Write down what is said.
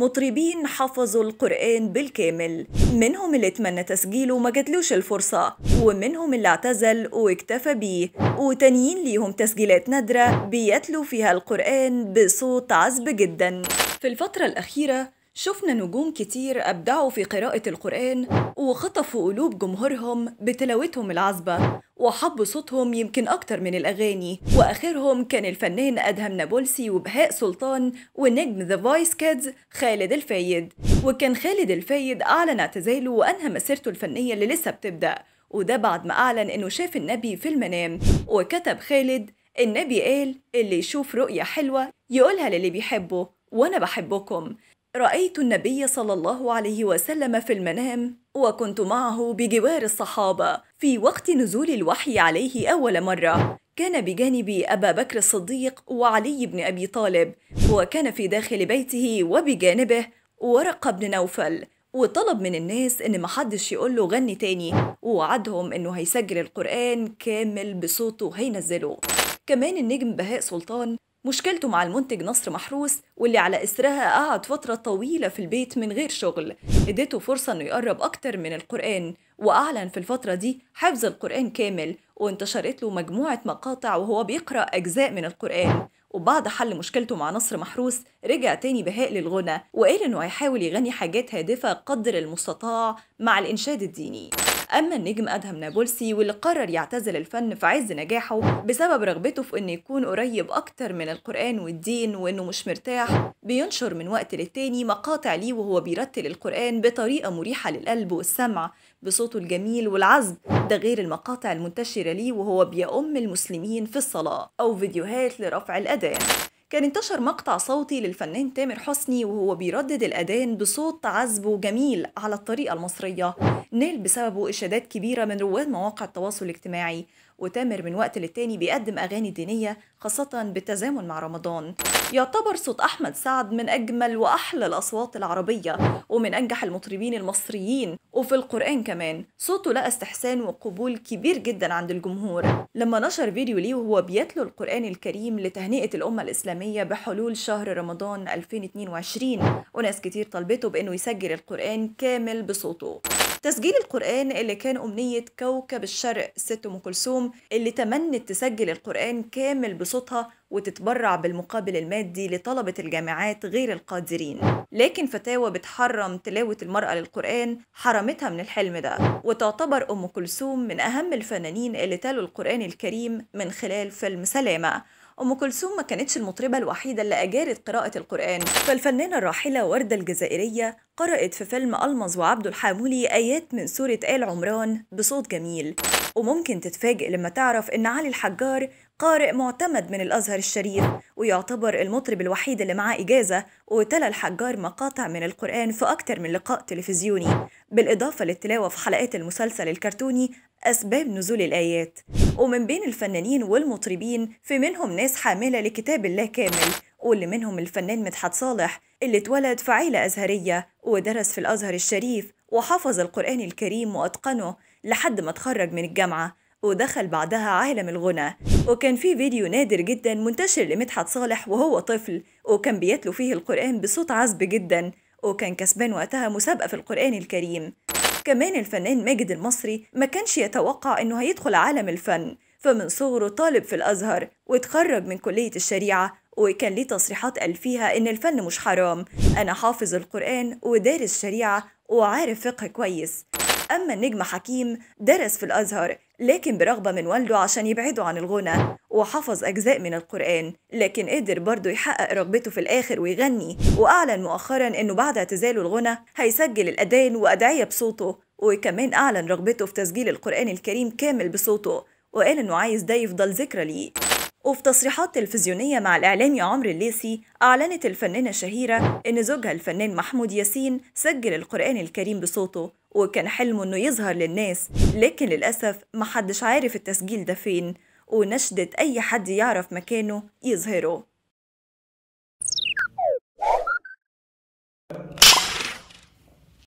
مطربين حفظوا القرآن بالكامل منهم اللي اتمنى تسجيله وما جاتلوش الفرصة ومنهم اللي اعتزل واكتفى بيه وتانيين ليهم تسجيلات نادرة بيتلوا فيها القرآن بصوت عذب جدا في الفترة الأخيرة شفنا نجوم كتير أبدعوا في قراءة القرآن وخطفوا قلوب جمهورهم بتلاوتهم العذبة وحب صوتهم يمكن أكتر من الأغاني وآخرهم كان الفنان أدهم نابلسي وبهاء سلطان ونجم ذا فويس كيدز خالد الفايد وكان خالد الفايد أعلن اعتزاله وأنهى مسيرته الفنية اللي لسه بتبدأ وده بعد ما أعلن إنه شاف النبي في المنام وكتب خالد النبي قال اللي يشوف رؤية حلوة يقولها للي بيحبه وأنا بحبكم رأيت النبي صلى الله عليه وسلم في المنام وكنت معه بجوار الصحابة في وقت نزول الوحي عليه أول مرة كان بجانبي أبا بكر الصديق وعلي بن أبي طالب وكان في داخل بيته وبجانبه ورقة بن نوفل وطلب من الناس إن محدش يقول له غني تاني ووعدهم إنه هيسجل القرآن كامل بصوته هينزله كمان النجم بهاء سلطان مشكلته مع المنتج نصر محروس واللي على إسرها قعد فترة طويلة في البيت من غير شغل ادته فرصة إنه يقرب أكتر من القرآن وأعلن في الفترة دي حفظ القرآن كامل وانتشرت له مجموعة مقاطع وهو بيقرأ أجزاء من القرآن وبعد حل مشكلته مع نصر محروس رجع تاني بهاء للغنى وقال إنه هيحاول يغني حاجات هادفة قدر المستطاع مع الإنشاد الديني أما النجم أدهم نابلسي واللي قرر يعتزل الفن في عز نجاحه بسبب رغبته في إنه يكون قريب أكتر من القرآن والدين وإنه مش مرتاح بينشر من وقت للتاني مقاطع ليه وهو بيرتل القرآن بطريقة مريحة للقلب والسمع بصوته الجميل والعذب ده غير المقاطع المنتشرة ليه وهو بيأم المسلمين في الصلاة أو فيديوهات لرفع الأذان كان انتشر مقطع صوتي للفنان تامر حسني وهو بيردد الأذان بصوت عذب جميل على الطريقة المصرية نال بسببه إشادات كبيرة من رواد مواقع التواصل الاجتماعي وتامر من وقت للتاني بيقدم أغاني دينية خاصة بالتزامن مع رمضان يعتبر صوت أحمد سعد من أجمل وأحلى الأصوات العربية ومن أنجح المطربين المصريين وفي القرآن كمان صوته لقى استحسان وقبول كبير جدا عند الجمهور لما نشر فيديو ليه وهو بيتلو القرآن الكريم لتهنئة الأمة الإسلامية بحلول شهر رمضان 2022 وناس كتير طلبته بأنه يسجل القرآن كامل بصوته تسجيل القرآن اللي كان أمنية كوكب الشرق ست أم كلثوم اللي تمنت تسجل القرآن كامل بصوتها وتتبرع بالمقابل المادي لطلبة الجامعات غير القادرين لكن فتاوى بتحرم تلاوة المرأة للقرآن حرمتها من الحلم ده وتعتبر أم كلثوم من أهم الفنانين اللي تالوا القرآن الكريم من خلال فيلم سلامة أم كلثوم ما كانتش المطربة الوحيدة اللي أجارت قراءة القرآن فالفنانة الراحلة وردة الجزائرية قرأت في فيلم ألمظ وعبد الحامولي آيات من سورة آل عمران بصوت جميل وممكن تتفاجئ لما تعرف إن علي الحجار قارئ معتمد من الأزهر الشريف ويعتبر المطرب الوحيد اللي معاه إجازة وتلا الحجار مقاطع من القرآن في أكتر من لقاء تلفزيوني بالإضافة للتلاوة في حلقات المسلسل الكرتوني أسباب نزول الآيات ومن بين الفنانين والمطربين في منهم ناس حاملة لكتاب الله كامل واللي منهم الفنان مدحت صالح اللي اتولد في عيلة أزهرية ودرس في الأزهر الشريف وحفظ القرآن الكريم وأتقنه لحد ما اتخرج من الجامعة ودخل بعدها عالم الغنى وكان في فيديو نادر جدا منتشر لمدحت صالح وهو طفل وكان بيتلو فيه القرآن بصوت عذب جدا وكان كسبان وقتها مسابقة في القرآن الكريم كمان الفنان ماجد المصري ما كانش يتوقع انه هيدخل عالم الفن فمن صغره طالب في الازهر واتخرج من كليه الشريعه وكان ليه تصريحات قال فيها إن الفن مش حرام أنا حافظ القرآن ودارس شريعة وعارف فقه كويس أما النجم حكيم درس في الأزهر لكن برغبة من والده عشان يبعده عن الغنى وحفظ أجزاء من القرآن لكن قدر برضه يحقق رغبته في الآخر ويغني وأعلن مؤخرا أنه بعد اعتزاله الغنى هيسجل الأدان وأدعية بصوته وكمان أعلن رغبته في تسجيل القرآن الكريم كامل بصوته وقال أنه عايز ده يفضل ذكرى ليه وفي تصريحات تلفزيونية مع الإعلامي عمر الليثي أعلنت الفنانة الشهيرة إن زوجها الفنان محمود ياسين سجل القرآن الكريم بصوته وكان حلمه إنه يظهر للناس لكن للأسف محدش عارف التسجيل ده فين ونشدت أي حد يعرف مكانه يظهره